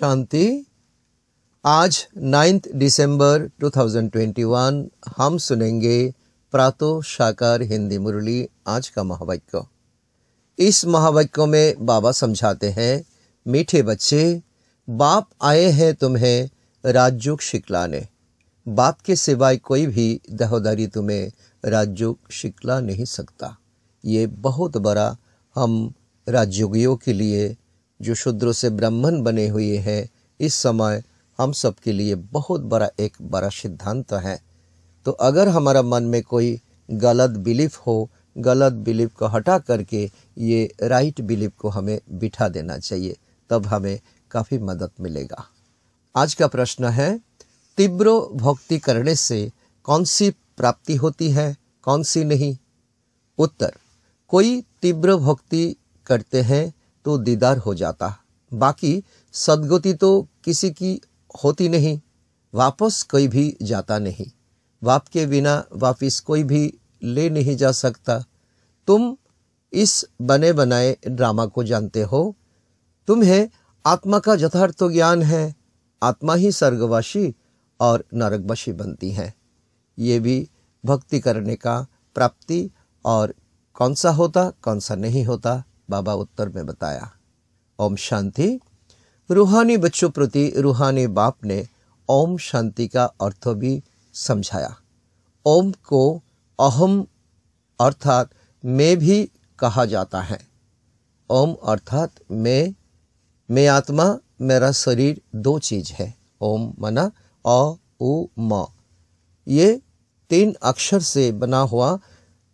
शांति आज नाइन्थ दिसंबर 2021 हम सुनेंगे प्रातो शाकार हिंदी मुरली आज का महावाक्य इस महावाक्य में बाबा समझाते हैं मीठे बच्चे बाप आए हैं तुम्हें राजयोग शिकलाने बाप के सिवाय कोई भी दहोदारी तुम्हें राजयोग शिकला नहीं सकता ये बहुत बड़ा हम राजयोगियों के लिए जो शूद्रों से ब्राह्मण बने हुए हैं इस समय हम सबके लिए बहुत बड़ा एक बड़ा सिद्धांत है तो अगर हमारा मन में कोई गलत बिलीफ हो गलत बिलीफ को हटा करके ये राइट बिलीफ को हमें बिठा देना चाहिए तब हमें काफ़ी मदद मिलेगा आज का प्रश्न है तीव्र भक्ति करने से कौन सी प्राप्ति होती है कौन सी नहीं उत्तर कोई तीव्र भक्ति करते हैं तो दीदार हो जाता बाकी सदगति तो किसी की होती नहीं वापस कोई भी जाता नहीं बाप के बिना वापिस कोई भी ले नहीं जा सकता तुम इस बने बनाए ड्रामा को जानते हो तुम्हें आत्मा का यथार्थ ज्ञान है आत्मा ही स्वर्गवासी और नरकवासी बनती है ये भी भक्ति करने का प्राप्ति और कौन सा होता कौन सा नहीं होता बाबा उत्तर में बताया ओम शांति रूहानी बच्चों प्रति रूहानी बाप ने ओम शांति का अर्थ भी समझाया ओम को अहम अर्थात में भी कहा जाता है ओम अर्थात मैं मैं आत्मा मेरा शरीर दो चीज है ओम मना अ उ म ये तीन अक्षर से बना हुआ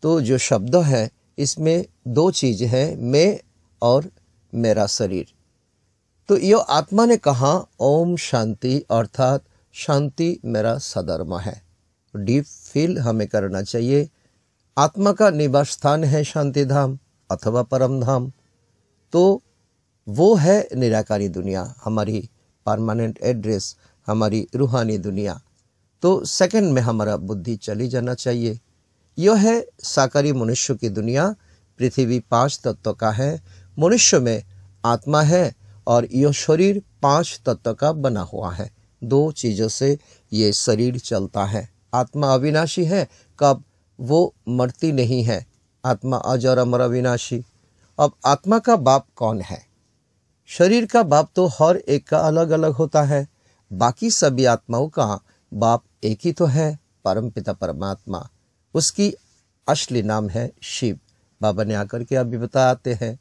तो जो शब्द है इसमें दो चीज है मैं और मेरा शरीर तो यो आत्मा ने कहा ओम शांति अर्थात शांति मेरा सदर्मा है डीप फील हमें करना चाहिए आत्मा का निवास स्थान है शांति धाम अथवा परम धाम तो वो है निराकारी दुनिया हमारी परमानेंट एड्रेस हमारी रूहानी दुनिया तो सेकंड में हमारा बुद्धि चली जाना चाहिए यह है साकारी मनुष्य की दुनिया पृथ्वी पांच तत्व का है मनुष्य में आत्मा है और यह शरीर पांच तत्व का बना हुआ है दो चीज़ों से ये शरीर चलता है आत्मा अविनाशी है कब वो मरती नहीं है आत्मा अज और अमर अविनाशी अब आत्मा का बाप कौन है शरीर का बाप तो हर एक का अलग अलग होता है बाकी सभी आत्माओं का बाप एक ही तो है परम पिता परमात्मा उसकी असली नाम है शिव बाबा ने आकर के अभी बताते हैं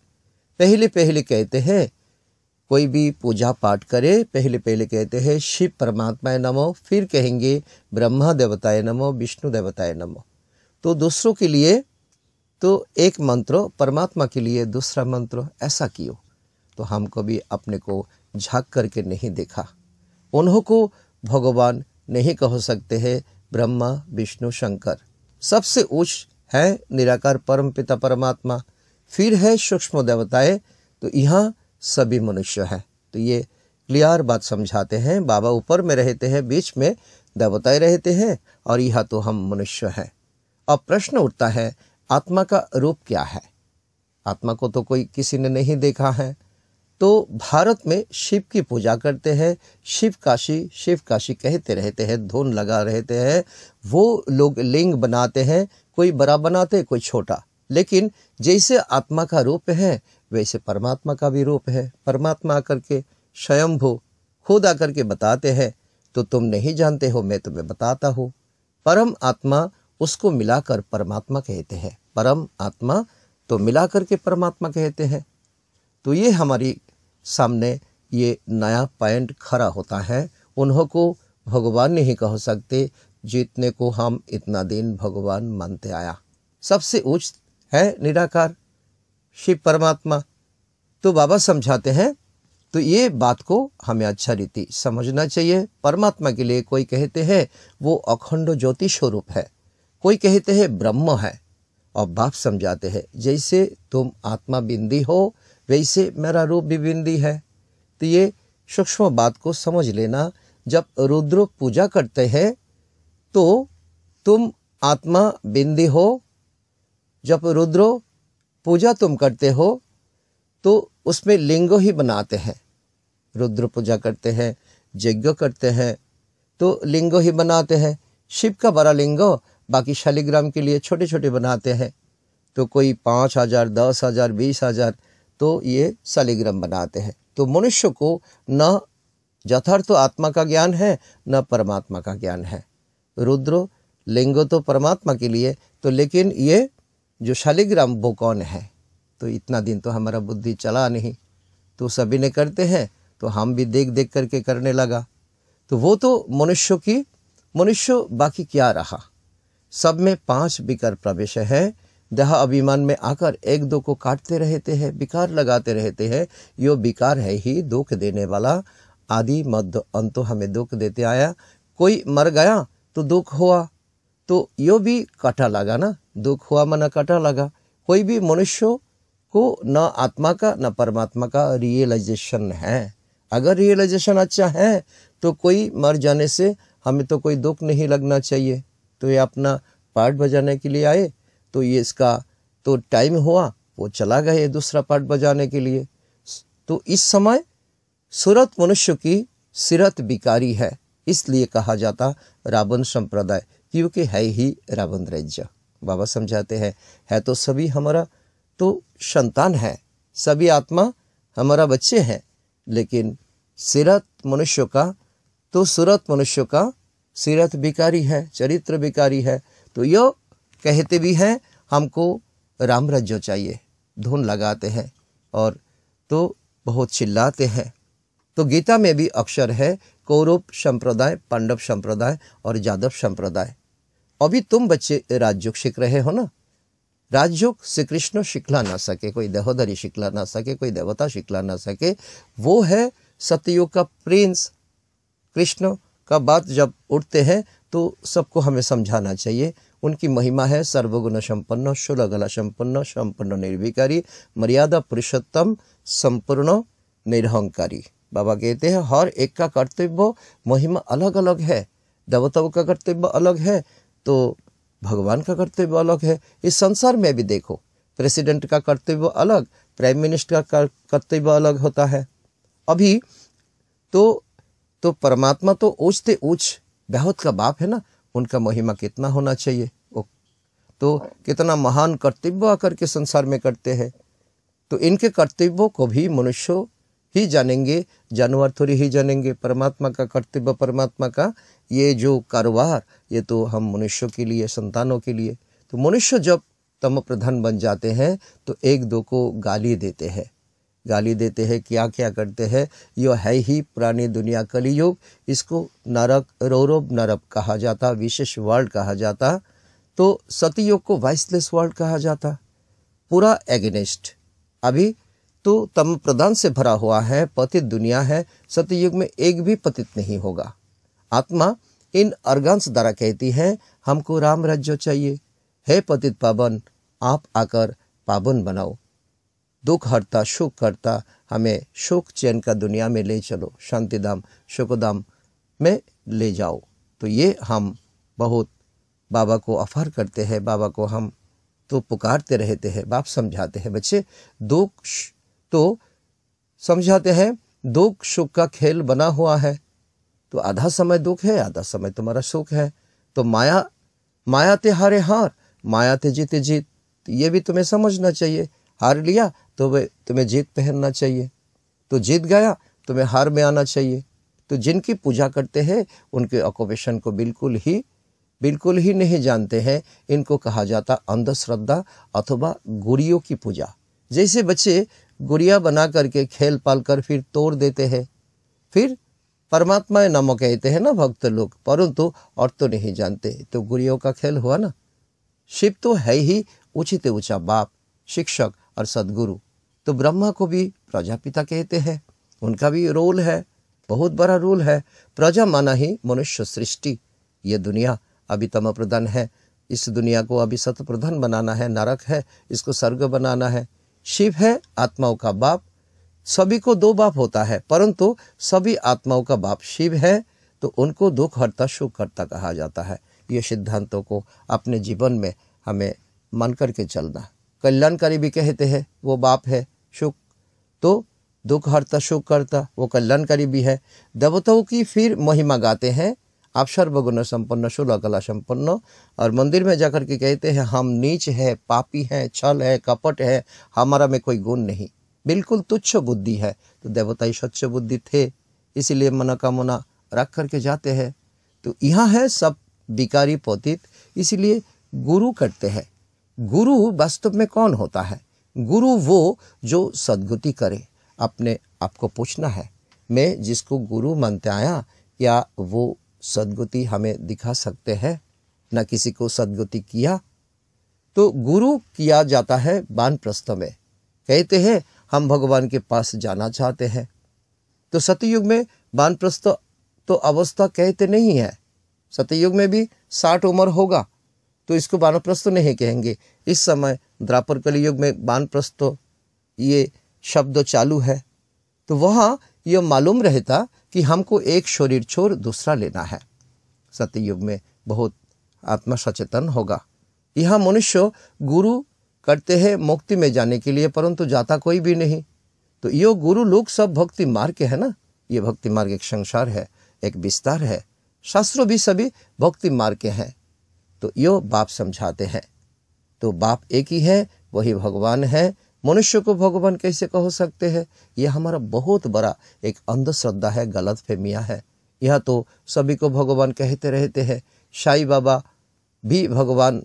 पहले पहले कहते हैं कोई भी पूजा पाठ करे पहले पहले कहते हैं शिव परमात्माए नमो फिर कहेंगे ब्रह्मा देवताए नमो विष्णु देवताए नमो तो दूसरों के लिए तो एक मंत्र परमात्मा के लिए दूसरा मंत्र ऐसा कियो तो हमको भी अपने को झाँक करके नहीं देखा उन्हों को भगवान नहीं कह सकते हैं ब्रह्मा विष्णु शंकर सबसे उच्च है निराकार परम पिता परमात्मा फिर है सूक्ष्म देवताएं तो यहाँ सभी मनुष्य है तो ये क्लियर बात समझाते हैं बाबा ऊपर में रहते हैं बीच में देवताएं रहते हैं और यह तो हम मनुष्य हैं अब प्रश्न उठता है आत्मा का रूप क्या है आत्मा को तो कोई किसी ने नहीं देखा है तो भारत में शिव की पूजा करते हैं शिव काशी शिव काशी कहते रहते हैं धुन लगा रहते हैं वो लोग लिंग बनाते हैं कोई बड़ा बनाते कोई छोटा लेकिन जैसे आत्मा का रूप है वैसे परमात्मा का भी रूप है परमात्मा आकर के स्वयंभू खुद आकर के बताते हैं तो तुम नहीं जानते हो मैं तुम्हें बताता हूँ परम आत्मा उसको मिलाकर परमात्मा कहते हैं परम आत्मा तो मिलाकर के परमात्मा कहते हैं तो ये हमारी सामने ये नया पॉइंट खड़ा होता है उन्हों को भगवान नहीं कह सकते जितने को हम इतना दिन भगवान मानते आया सबसे उच्च है निराकार शिव परमात्मा तो बाबा समझाते हैं तो ये बात को हमें अच्छा रीति समझना चाहिए परमात्मा के लिए कोई कहते हैं वो अखंड ज्योति स्वरूप है कोई कहते हैं ब्रह्म है और बाप समझाते हैं जैसे तुम आत्मा बिंदी हो वैसे मेरा रूप भी बिंदी है तो ये सूक्ष्म बात को समझ लेना जब रुद्र पूजा करते हैं तो तुम आत्मा बिंदी हो जब रुद्र पूजा तुम करते हो तो उसमें लिंग ही बनाते हैं रुद्र पूजा करते हैं यज्ञ करते हैं तो लिंग ही बनाते हैं शिव का बड़ा लिंग बाकी शालिग्राम के लिए छोटे छोटे बनाते हैं तो कोई पाँच हजार दस हजार बीस हजार तो ये शालिग्राम बनाते हैं तो मनुष्य को न यथार्थ तो आत्मा का ज्ञान है न परमात्मा का ज्ञान है रुद्र लिंग तो परमात्मा के लिए तो लेकिन ये जो शालिग्राम वो कौन है तो इतना दिन तो हमारा बुद्धि चला नहीं तो सभी ने करते हैं तो हम भी देख देख करके करने लगा तो वो तो मनुष्य की मनुष्य बाकी क्या रहा सब में पांच विकार प्रवेश है देह अभिमान में आकर एक दो को काटते रहते हैं विकार लगाते रहते हैं यो विकार है ही दुख देने वाला आदि मध्य अंत हमें दुख देते आया कोई मर गया तो दुख हुआ तो यो भी कटा लगा ना दुख हुआ मना कटा लगा कोई भी मनुष्य को न आत्मा का न परमात्मा का रियलाइजेशन है अगर रियलाइजेशन अच्छा है तो कोई मर जाने से हमें तो कोई दुख नहीं लगना चाहिए तो ये अपना पार्ट बजाने के लिए आए तो ये इसका तो टाइम हुआ वो चला गया दूसरा पार्ट बजाने के लिए तो इस समय सूरत मनुष्य की सिरत बिकारी है इसलिए कहा जाता रावण संप्रदाय क्योंकि है ही रावण राज्य बाबा समझाते हैं है तो सभी हमारा तो संतान है सभी आत्मा हमारा बच्चे हैं लेकिन सिरत मनुष्य का तो सूरत मनुष्य का सिरत बिकारी है चरित्र बिकारी है तो यह कहते भी हैं हमको राम रज्जो चाहिए धुन लगाते हैं और तो बहुत चिल्लाते हैं तो गीता में भी अक्षर है कौरव संप्रदाय पांडव संप्रदाय और यादव संप्रदाय अभी तुम बच्चे राजयोग सीख रहे हो ना राजयोग श्री कृष्ण शिखला ना सके कोई देहोदरी शिखला ना सके कोई देवता शिखला ना सके वो है सतयुग का प्रिंस कृष्ण का बात जब उठते हैं तो सबको हमें समझाना चाहिए उनकी महिमा है सर्वगुण संपन्न शुलगला संपन्न संपन्न निर्विकारी मर्यादा पुरुषोत्तम संपूर्ण निरहंकारी बाबा कहते हैं हर एक का कर्तव्य महिमा अलग अलग है देवताओं का कर्तव्य अलग है तो भगवान का कर्तव्य अलग है इस संसार में भी देखो प्रेसिडेंट का कर्तव्य अलग प्राइम मिनिस्टर का कर्तव्य अलग होता है अभी तो तो परमात्मा तो ऊंच थे ऊंच बहुत का बाप है ना उनका महिमा कितना होना चाहिए वो तो कितना महान कर्तव्य आकर के संसार में करते हैं तो इनके कर्तव्यों को भी मनुष्य ही जानेंगे जानवर थोड़ी ही जानेंगे परमात्मा का कर्तव्य परमात्मा का ये जो कारोबार ये तो हम मनुष्यों के लिए संतानों के लिए तो मनुष्य जब तम प्रधान बन जाते हैं तो एक दो को गाली देते हैं गाली देते हैं क्या क्या करते हैं यो है ही पुरानी दुनिया कलयुग इसको नरक रौरव नरक कहा जाता विशेष वर्ल्ड कहा जाता तो सतयुग को वाइसलेस वर्ल्ड कहा जाता पूरा एगेनेस्ट अभी तो तम प्रदान से भरा हुआ है पतित दुनिया है सतयुग में एक भी पतित नहीं होगा आत्मा इन अर्गांश द्वारा कहती है हमको राम राज्य चाहिए हे पतित पावन आप आकर पावन बनाओ दुख हरता सुख करता हमें सुख चैन का दुनिया में ले चलो शांति धाम दाम में ले जाओ तो ये हम बहुत बाबा को अफहर करते हैं बाबा को हम तो पुकारते रहते हैं बाप समझाते हैं बच्चे दुख तो समझाते हैं दुख सुख का खेल बना हुआ है तो आधा समय दुख है आधा समय तुम्हारा सुख है तो माया माया ते हारे हार माया ते जीते जीत ये भी तुम्हें समझना चाहिए हार लिया तो वे तुम्हें जीत पहनना चाहिए तो जीत गया तुम्हें हार में आना चाहिए तो जिनकी पूजा करते हैं उनके ऑक्यूपेशन को बिल्कुल ही बिल्कुल ही नहीं जानते हैं इनको कहा जाता अंधश्रद्धा अथवा गुड़ियों की पूजा जैसे बच्चे गुड़िया बना करके खेल पाल कर फिर तोड़ देते हैं फिर परमात्मा नामो कहते हैं ना भक्त लोग परंतु और तो नहीं जानते तो गुड़ियों का खेल हुआ ना शिव तो है ही उचित ऊंचा बाप शिक्षक और सदगुरु तो ब्रह्मा को भी प्रजापिता कहते हैं उनका भी रोल है बहुत बड़ा रोल है प्रजा माना ही मनुष्य सृष्टि ये दुनिया अभी तम प्रधान है इस दुनिया को अभी सत प्रधान बनाना है नरक है इसको स्वर्ग बनाना है शिव है आत्माओं का बाप सभी को दो बाप होता है परंतु सभी आत्माओं का बाप शिव है तो उनको दुख हरता सुख हरता कहा जाता है ये सिद्धांतों को अपने जीवन में हमें मन करके चलना कल्याणकारी भी कहते हैं वो बाप है सुख तो दुख हरता सुख करता वो कल्याणकारी भी है देवताओं की फिर महिमा गाते हैं आप सर्वगुण संपन्न शुला कला संपन्न और मंदिर में जाकर के कहते हैं हम नीच है पापी हैं छल है कपट है हमारा में कोई गुण नहीं बिल्कुल तुच्छ बुद्धि है तो देवता ही स्वच्छ बुद्धि थे इसीलिए मनोकामना रख करके जाते हैं तो यहाँ है सब विकारी पोतित इसलिए गुरु करते हैं गुरु वास्तव में कौन होता है गुरु वो जो सदगुति करे अपने आप को पूछना है मैं जिसको गुरु मानते आया क्या वो सदगुति हमें दिखा सकते हैं ना किसी को सदगुति किया तो गुरु किया जाता है बान प्रस्थ में कहते हैं हम भगवान के पास जाना चाहते हैं तो सतयुग में प्रस्थ तो अवस्था कहते नहीं है सतयुग में भी साठ उम्र होगा तो इसको वानप्रस्थ नहीं कहेंगे इस समय द्रापर कलयुग में वानप्रस्थ ये शब्द चालू है तो वहाँ यह मालूम रहता कि हमको एक शरीर छोड़ दूसरा लेना है सत्ययुग में बहुत आत्मा सचेतन होगा यह मनुष्य गुरु करते हैं मुक्ति में जाने के लिए परंतु जाता कोई भी नहीं तो यो गुरु लोग सब भक्ति मार्ग है ना ये भक्ति मार्ग एक संसार है एक विस्तार है शास्त्रों भी सभी भक्ति मार्ग के हैं तो यो बाप समझाते हैं तो बाप एक ही है वही भगवान है मनुष्य को भगवान कैसे कह सकते हैं यह हमारा बहुत बड़ा एक अंधश्रद्धा है गलत फहमिया है यह तो सभी को भगवान कहते रहते हैं शाही बाबा भी भगवान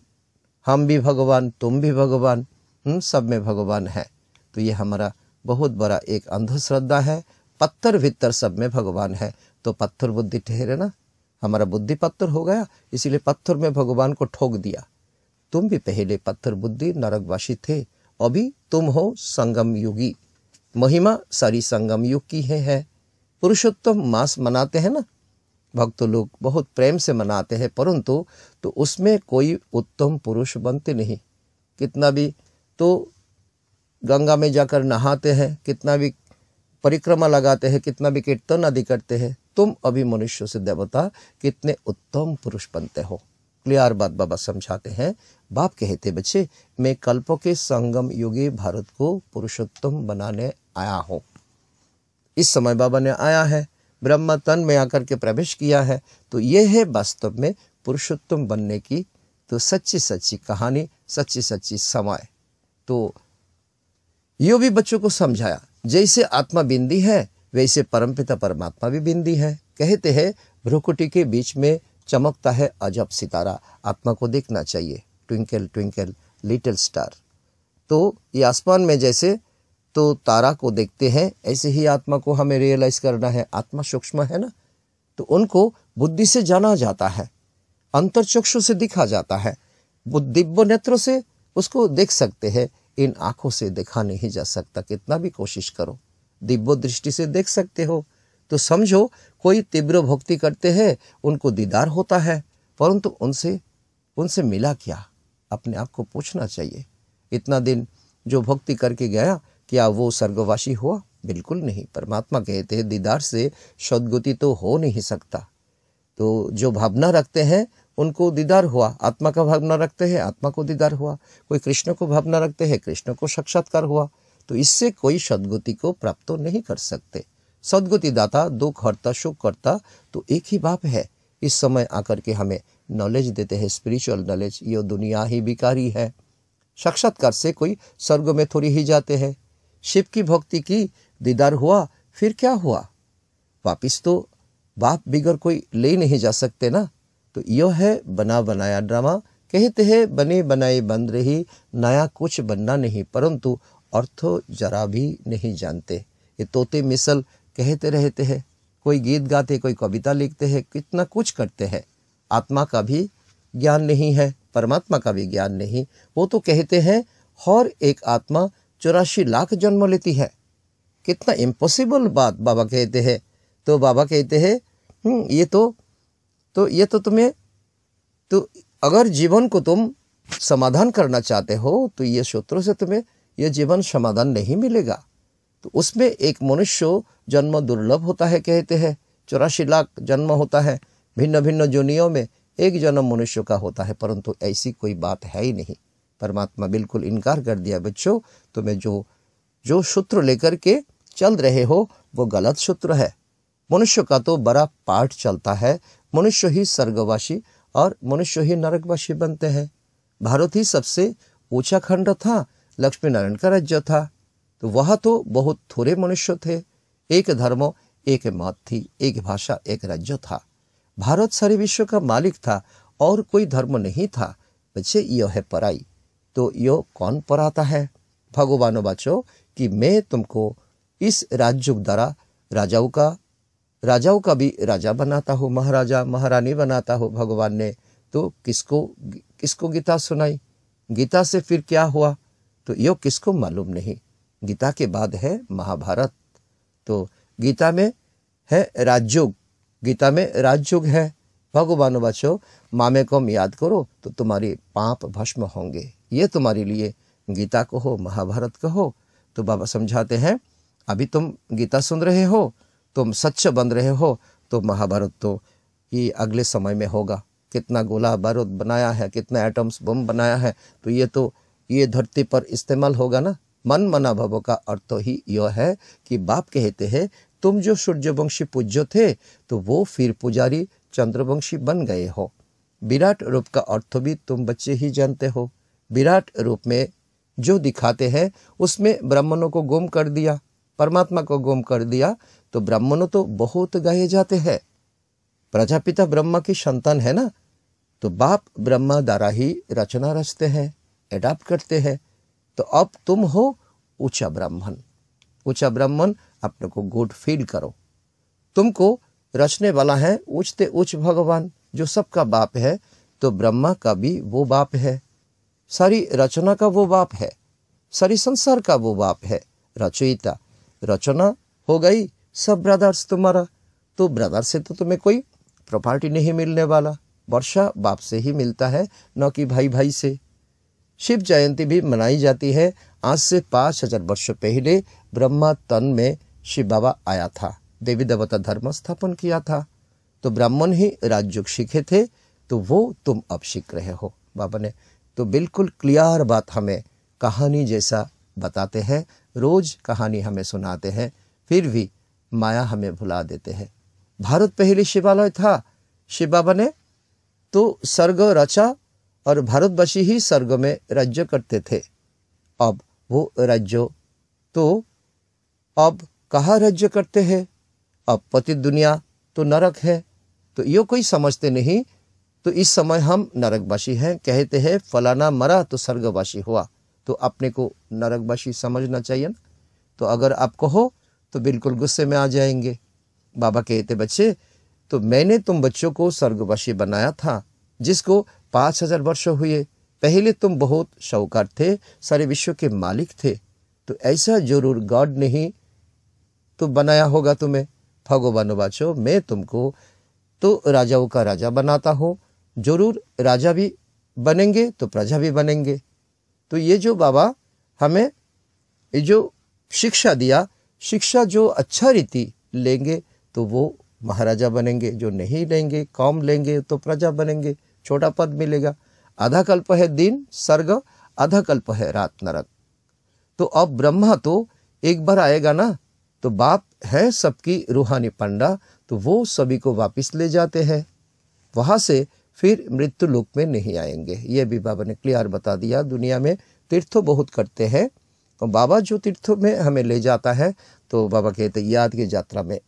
हम भी भगवान तुम भी भगवान हम सब में भगवान है तो ये हमारा बहुत बड़ा एक अंधश्रद्धा है पत्थर भीतर सब में भगवान है तो पत्थर बुद्धि ठहरे ना हमारा बुद्धि पत्थर हो गया इसीलिए पत्थर में भगवान को ठोक दिया तुम भी पहले पत्थर बुद्धि नरकवासी थे अभी तुम हो संगम युगी महिमा सारी संगम युग की है, है। पुरुषोत्तम मास मनाते हैं ना भक्त लोग बहुत प्रेम से मनाते हैं परंतु तो उसमें कोई उत्तम पुरुष बनते नहीं कितना भी तो गंगा में जाकर नहाते हैं कितना भी परिक्रमा लगाते हैं कितना भी कीर्तन आदि करते हैं तुम अभी मनुष्य से देवता कितने उत्तम पुरुष बनते हो क्लियर बात बाबा समझाते हैं बाप कहते बच्चे मैं कल्पों के संगम युगे भारत को पुरुषोत्तम बनाने आया हूँ इस समय बाबा ने आया है ब्रह्म तन में आकर के प्रवेश किया है तो यह है वास्तव में पुरुषोत्तम बनने की तो सच्ची सच्ची कहानी सच्ची सच्ची समय तो यो भी बच्चों को समझाया जैसे आत्मा बिंदी है वैसे परमपिता परमात्मा भी बिंदी है कहते हैं भ्रुकुटी के बीच में चमकता है अजब सितारा आत्मा को देखना चाहिए ट्विंकल ट्विंकल लिटिल स्टार तो ये आसमान में जैसे तो तारा को देखते हैं ऐसे ही आत्मा को हमें रियलाइज करना है आत्मा सूक्ष्म है ना तो उनको बुद्धि से जाना जाता है अंतर चक्षु से दिखा जाता है दिव्य नेत्रों से उसको देख सकते हैं इन आंखों से देखा नहीं जा सकता कितना भी कोशिश करो दिव्य दृष्टि से देख सकते हो तो समझो कोई तीव्र भक्ति करते हैं उनको दीदार होता है परंतु उनसे उनसे मिला क्या अपने आप को पूछना चाहिए इतना दिन जो भक्ति करके गया क्या वो स्वर्गवासी हुआ बिल्कुल नहीं परमात्मा कहते हैं दीदार से सदगति तो हो नहीं सकता तो जो भावना रखते हैं उनको दीदार हुआ आत्मा का भावना रखते हैं आत्मा को दीदार हुआ कोई कृष्ण को भावना रखते हैं कृष्ण को साक्षात्कार हुआ तो इससे कोई सदगति को प्राप्त नहीं कर सकते सदगति दाता दुख हरता सुख करता तो एक ही बाप है इस समय आकर के हमें नॉलेज देते हैं स्पिरिचुअल नॉलेज यो दुनिया ही बिकारी है साक्षात्कार से कोई स्वर्ग में थोड़ी ही जाते हैं शिव की भक्ति की दीदार हुआ फिर क्या हुआ वापिस तो बाप बिगर कोई ले नहीं जा सकते ना तो यो है बना बनाया ड्रामा कहते हैं बने बनाए बन रही नया कुछ बनना नहीं परंतु अर्थ जरा भी नहीं जानते ये तोते मिसल कहते रहते हैं कोई गीत गाते कोई कविता लिखते हैं कितना कुछ करते हैं आत्मा का भी ज्ञान नहीं है परमात्मा का भी ज्ञान नहीं वो तो कहते हैं और एक आत्मा चौरासी लाख जन्म लेती है कितना इम्पॉसिबल बात बाबा कहते हैं तो बाबा कहते हैं हम्म, ये तो तो ये तो तुम्हें तो अगर जीवन को तुम समाधान करना चाहते हो तो ये सूत्रों से तुम्हें ये जीवन समाधान नहीं मिलेगा तो उसमें एक मनुष्य जन्म दुर्लभ होता है कहते हैं चौरासी लाख जन्म होता है भिन्न भिन्न जोनियों में एक जन्म मनुष्य का होता है परंतु ऐसी कोई बात है ही नहीं परमात्मा बिल्कुल इनकार कर दिया बच्चों तुम्हें जो जो सूत्र लेकर के चल रहे हो वो गलत सूत्र है मनुष्य का तो बड़ा पाठ चलता है मनुष्य ही स्वर्गवासी और मनुष्य ही नरकवासी बनते हैं भारत ही सबसे ऊंचा खंड था लक्ष्मी नारायण का राज्य था तो वह तो बहुत थोड़े मनुष्य थे एक धर्म एक मत थी एक भाषा एक राज्य था भारत सारे विश्व का मालिक था और कोई धर्म नहीं था बच्चे यह है पराई तो यो कौन पराता है भगवानों बाचो कि मैं तुमको इस राज्य द्वारा राजाओं का राजाओं का भी राजा बनाता हूँ महाराजा महारानी बनाता हूँ भगवान ने तो किसको किसको गीता सुनाई गीता से फिर क्या हुआ तो यो किसको मालूम नहीं गीता के बाद है महाभारत तो गीता में है राजयोग गीता में राजयोग है भगवान बच्चों मामे को याद करो तो तुम्हारे पाप भस्म होंगे ये तुम्हारे लिए गीता को हो महाभारत को हो तो बाबा समझाते हैं अभी तुम गीता सुन रहे हो तुम सच्च बन रहे हो तो महाभारत तो ये अगले समय में होगा कितना गोला बारूद बनाया है कितना एटम्स बम बनाया है तो ये तो ये धरती पर इस्तेमाल होगा ना मन मना भव का अर्थ ही यह है कि बाप कहते हैं तुम जो सूर्यवंशी पूज्य थे तो वो फिर पुजारी चंद्रवंशी बन गए हो विराट रूप का अर्थ भी तुम बच्चे ही जानते हो विराट रूप में जो दिखाते हैं उसमें ब्राह्मणों को गुम कर दिया परमात्मा को गुम कर दिया तो ब्राह्मणों तो बहुत गाए जाते हैं प्रजापिता ब्रह्मा की संतान है ना तो बाप ब्रह्मा द्वारा ही रचना रचते हैं एडाप्ट करते हैं तो अब तुम हो ऊंचा ब्राह्मण ऊंचा ब्राह्मण अपने को गुड फील करो तुमको रचने वाला है ऊंचते ऊंच भगवान जो सबका बाप है तो ब्रह्मा का भी वो बाप है सारी रचना का वो बाप है सारी संसार का वो बाप है रचयिता रचना हो गई सब ब्रदर्स तुम्हारा तो ब्रदर से तो तुम्हें कोई प्रॉपर्टी नहीं मिलने वाला वर्षा बाप से ही मिलता है न कि भाई भाई से शिव जयंती भी मनाई जाती है आज से पाँच हजार वर्ष पहले ब्रह्मा तन में शिव बाबा आया था देवी देवता धर्म स्थापन किया था तो ब्राह्मण ही राज्य सीखे थे तो वो तुम अब सीख रहे हो बाबा ने तो बिल्कुल क्लियर बात हमें कहानी जैसा बताते हैं रोज कहानी हमें सुनाते हैं फिर भी माया हमें भुला देते हैं भारत पहले शिवालय था शिव बाबा ने तो स्वर्ग रचा और भारतवासी ही स्वर्ग में राज्य करते थे अब वो राज्य तो अब कहा राज्य करते हैं अब पति दुनिया तो नरक है तो यो कोई समझते नहीं तो इस समय हम नरकवासी हैं कहते हैं फलाना मरा तो स्वर्गवासी हुआ तो अपने को नरकवासी समझना चाहिए ना तो अगर आप कहो तो बिल्कुल गुस्से में आ जाएंगे बाबा कहते बच्चे तो मैंने तुम बच्चों को स्वर्गवासी बनाया था जिसको पाँच हजार वर्ष हुए पहले तुम बहुत शौकार थे सारे विश्व के मालिक थे तो ऐसा जरूर गॉड ने ही तो बनाया होगा तुम्हें भगवान बाचो मैं तुमको तो राजाओं का राजा बनाता हूँ जरूर राजा भी बनेंगे तो प्रजा भी बनेंगे तो ये जो बाबा हमें ये जो शिक्षा दिया शिक्षा जो अच्छा रीति लेंगे तो वो महाराजा बनेंगे जो नहीं लेंगे कौम लेंगे तो प्रजा बनेंगे छोटा पद मिलेगा आधा कल्प है दिन स्वर्ग आधा कल्प है रात नरक तो अब ब्रह्मा तो एक बार आएगा ना तो बाप है सबकी रूहानी पंडा तो वो सभी को वापस ले जाते हैं वहाँ से फिर मृत्यु लोक में नहीं आएंगे ये भी बाबा ने क्लियर बता दिया दुनिया में तीर्थ बहुत करते हैं और बाबा जो तीर्थों में हमें ले जाता है तो बाबा कहते याद की यात्रा में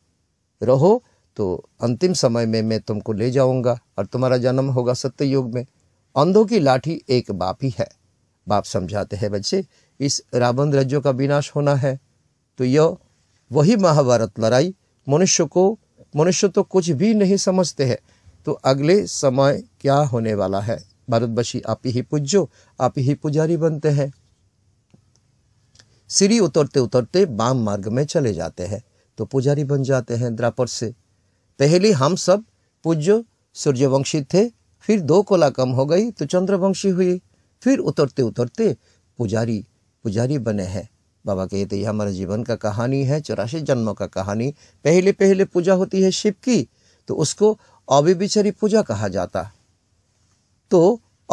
रहो तो अंतिम समय में मैं तुमको ले जाऊंगा और तुम्हारा जन्म होगा सत्ययुग में अंधों की लाठी एक बाप ही है बाप समझाते हैं बच्चे इस रावण राज्यों का विनाश होना है तो यह वही महाभारत लड़ाई मनुष्य को मनुष्य तो कुछ भी नहीं समझते हैं तो अगले समय क्या होने वाला है भारतवासी आप ही पूज्यो आप ही पुजारी बनते हैं सीढ़ी उतरते उतरते बाम मार्ग में चले जाते हैं तो पुजारी बन जाते हैं द्रापर से पहले हम सब पूज्य सूर्यवंशी थे फिर दो कोला कम हो गई तो चंद्रवंशी हुई फिर उतरते उतरते पुजारी पुजारी बने हैं बाबा कहते यह हमारे जीवन का कहानी है चौरासी जन्मों का कहानी पहले पहले पूजा होती है शिव की तो उसको अव्यभिचरी पूजा कहा जाता तो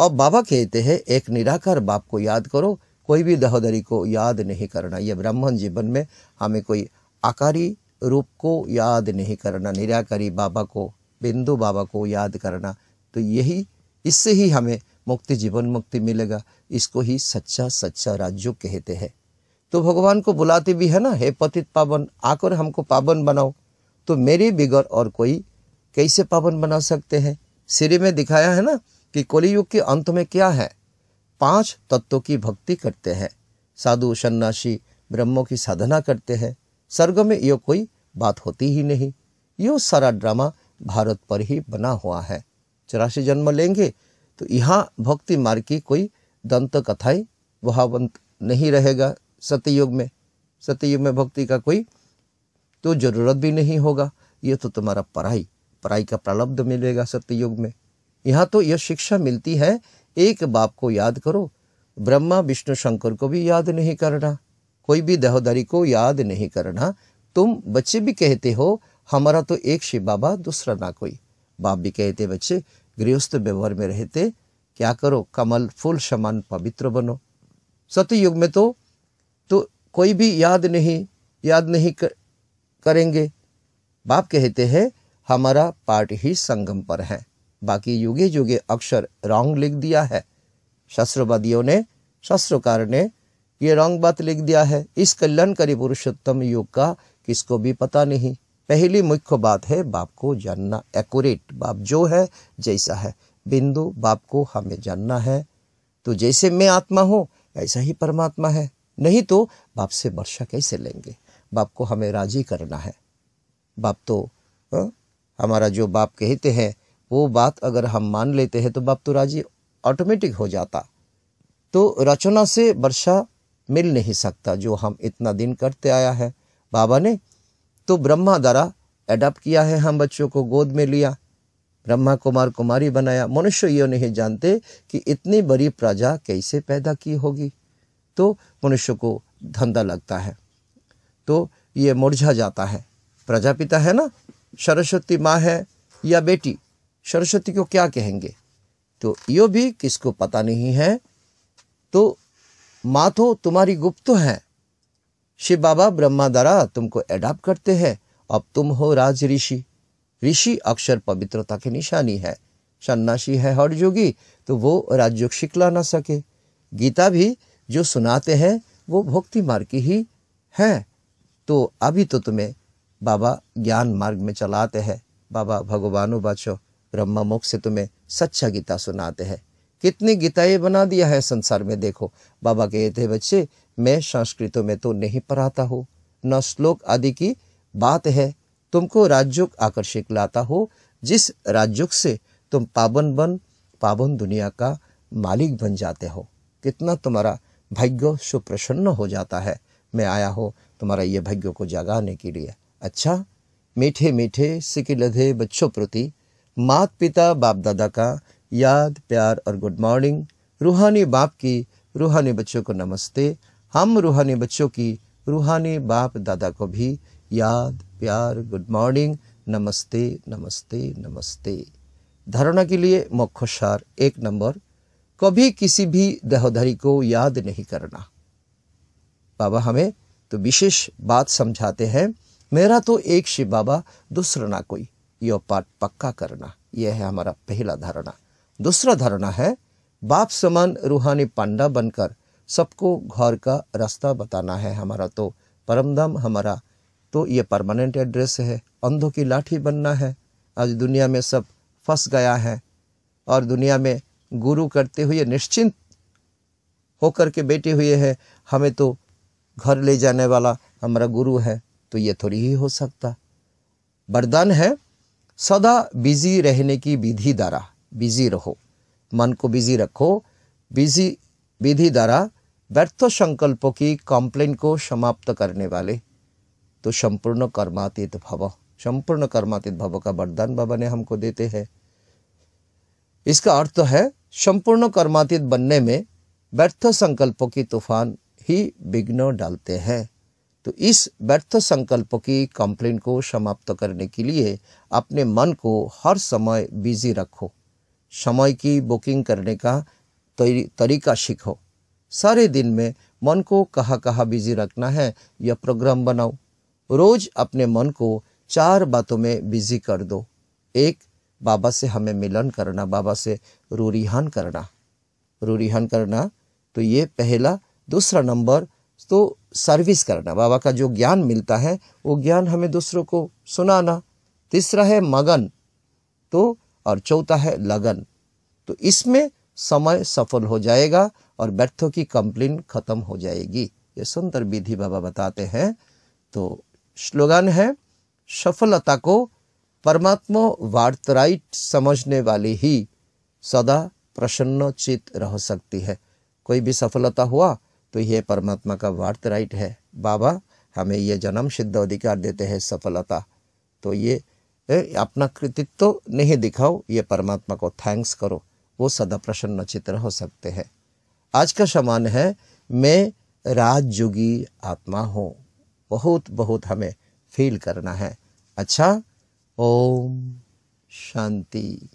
अब बाबा कहते हैं एक निराकार बाप को याद करो कोई भी दहोदरी को याद नहीं करना यह ब्राह्मण जीवन में हमें कोई आकारी रूप को याद नहीं करना निराकारी बाबा को बिंदु बाबा को याद करना तो यही इससे ही हमें मुक्ति जीवन मुक्ति मिलेगा इसको ही सच्चा सच्चा राज्य कहते हैं तो भगवान को बुलाते भी है ना हे पतित पावन आकर हमको पावन बनाओ तो मेरे बिगर और कोई कैसे पावन बना सकते हैं सिरे में दिखाया है ना कि कलियुग के अंत में क्या है पांच तत्वों की भक्ति करते हैं साधु सन्नासी ब्रह्मों की साधना करते हैं स्वर्ग में यो कोई बात होती ही नहीं यो सारा ड्रामा भारत पर ही बना हुआ है चौरासी जन्म लेंगे तो यहाँ भक्ति मार्ग की कोई दंत कथाएं वहावंत नहीं रहेगा सत्ययुग में सत्ययुग में भक्ति का कोई तो जरूरत भी नहीं होगा ये तो तुम्हारा पढ़ाई पढ़ाई का प्रलब्ध मिलेगा सत्ययुग में यहाँ तो यह शिक्षा मिलती है एक बाप को याद करो ब्रह्मा विष्णु शंकर को भी याद नहीं करना कोई भी देहदारी को याद नहीं करना तुम बच्चे भी कहते हो हमारा तो एक शिव बाबा दूसरा ना कोई बाप भी कहते बच्चे गृहस्थ व्यवहार में रहते क्या करो कमल फूल समान पवित्र बनो सतयुग में तो तो कोई भी याद नहीं याद नहीं कर, करेंगे बाप कहते हैं हमारा पाठ ही संगम पर है बाकी युगे युगे अक्षर रॉन्ग लिख दिया है शास्त्रवादियों ने शास्त्रकार ने ये रॉन्ग बात लिख दिया है इस कल्याणकारी पुरुषोत्तम योग का किसको भी पता नहीं पहली मुख्य बात है बाप को जानना एक्यूरेट बाप जो है जैसा है बिंदु बाप को हमें जानना है तो जैसे मैं आत्मा हूँ ऐसा ही परमात्मा है नहीं तो बाप से वर्षा कैसे लेंगे बाप को हमें राजी करना है बाप तो हा? हमारा जो बाप कहते हैं वो बात अगर हम मान लेते हैं तो बाप तो राजी ऑटोमेटिक हो जाता तो रचना से वर्षा मिल नहीं सकता जो हम इतना दिन करते आया है बाबा ने तो ब्रह्मा द्वारा एडप्ट किया है हम बच्चों को गोद में लिया ब्रह्मा कुमार कुमारी बनाया मनुष्य ये नहीं जानते कि इतनी बड़ी प्रजा कैसे पैदा की होगी तो मनुष्य को धंधा लगता है तो ये मुरझा जाता है प्रजापिता है ना सरस्वती माँ है या बेटी सरस्वती को क्या कहेंगे तो यो भी किसको पता नहीं है तो माँ तो तुम्हारी गुप्त है शिव बाबा ब्रह्मा द्वारा तुमको एडाप्ट करते हैं अब तुम हो राज ऋषि ऋषि अक्षर पवित्रता की निशानी है सन्नासी है हर जोगी तो वो राजयोग शिकला ना सके गीता भी जो सुनाते हैं वो भक्ति मार्ग की ही है तो अभी तो तुम्हें बाबा ज्ञान मार्ग में चलाते हैं बाबा भगवानो बचो ब्रह्म मुख से तुम्हें सच्चा गीता सुनाते हैं कितनी गीताएं बना दिया है संसार में देखो बाबा कहे थे बच्चे मैं संस्कृतों में तो नहीं पढ़ाता हूँ न श्लोक आदि की बात है तुमको राज्युग आकर्षक लाता हो जिस राज्युग से तुम पावन बन पावन दुनिया का मालिक बन जाते हो कितना तुम्हारा भाग्य सुप्रसन्न हो जाता है मैं आया हो तुम्हारा ये भाग्य को जगाने के लिए अच्छा मीठे मीठे सिकिलधे बच्चों प्रति मात पिता बाप दादा का याद प्यार और गुड मॉर्निंग रूहानी बाप की रूहानी बच्चों को नमस्ते हम रूहानी बच्चों की रूहानी बाप दादा को भी याद प्यार गुड मॉर्निंग नमस्ते नमस्ते नमस्ते धारणा के लिए मोक्षार एक नंबर कभी किसी भी देहोधरी को याद नहीं करना बाबा हमें तो विशेष बात समझाते हैं मेरा तो एक शिव बाबा दूसरा ना कोई यह पाठ पक्का करना यह है हमारा पहला धारणा दूसरा धारणा है बाप समान रूहानी पांडा बनकर सबको घर का रास्ता बताना है हमारा तो परमधाम हमारा तो ये परमानेंट एड्रेस है अंधों की लाठी बनना है आज दुनिया में सब फंस गया है और दुनिया में गुरु करते हुए निश्चिंत होकर के बैठे हुए हैं हमें तो घर ले जाने वाला हमारा गुरु है तो ये थोड़ी ही हो सकता वरदान है सदा बिजी रहने की विधि द्वारा बिजी रहो मन को बिजी रखो बिजी विधि द्वारा व्यर्थ संकल्पों की कंप्लेन को समाप्त करने वाले तो संपूर्ण कर्मातीत भव संपूर्ण कर्मातीत भव का वरदान बाबा ने हमको देते हैं इसका अर्थ तो है संपूर्ण कर्मातीत बनने में व्यर्थ संकल्पों की तूफान ही विघ्न डालते हैं तो इस व्यर्थ संकल्प की कंप्लेन को समाप्त करने के लिए अपने मन को हर समय बिजी रखो समय की बुकिंग करने का तरीका सीखो सारे दिन में मन को कहाँ कहाँ बिजी रखना है यह प्रोग्राम बनाओ रोज अपने मन को चार बातों में बिजी कर दो एक बाबा से हमें मिलन करना बाबा से रूरीहान करना रूरीहान करना तो ये पहला दूसरा नंबर तो सर्विस करना बाबा का जो ज्ञान मिलता है वो ज्ञान हमें दूसरों को सुनाना तीसरा है मगन तो और चौथा है लगन तो इसमें समय सफल हो जाएगा और व्यर्थों की कंप्लेन खत्म हो जाएगी ये सुंदर विधि बाबा बताते हैं तो स्लोगन है सफलता को परमात्मा वार्तराइट समझने वाले ही सदा प्रसन्न चित रह सकती है कोई भी सफलता हुआ तो यह परमात्मा का वार्तराइट है बाबा हमें यह जन्म सिद्ध अधिकार देते हैं सफलता तो ये अपना कृतित्व नहीं दिखाओ ये परमात्मा को थैंक्स करो वो सदा प्रसन्न चित्र हो सकते हैं आज का समान है मैं राजयोगी आत्मा हूँ बहुत बहुत हमें फील करना है अच्छा ओम शांति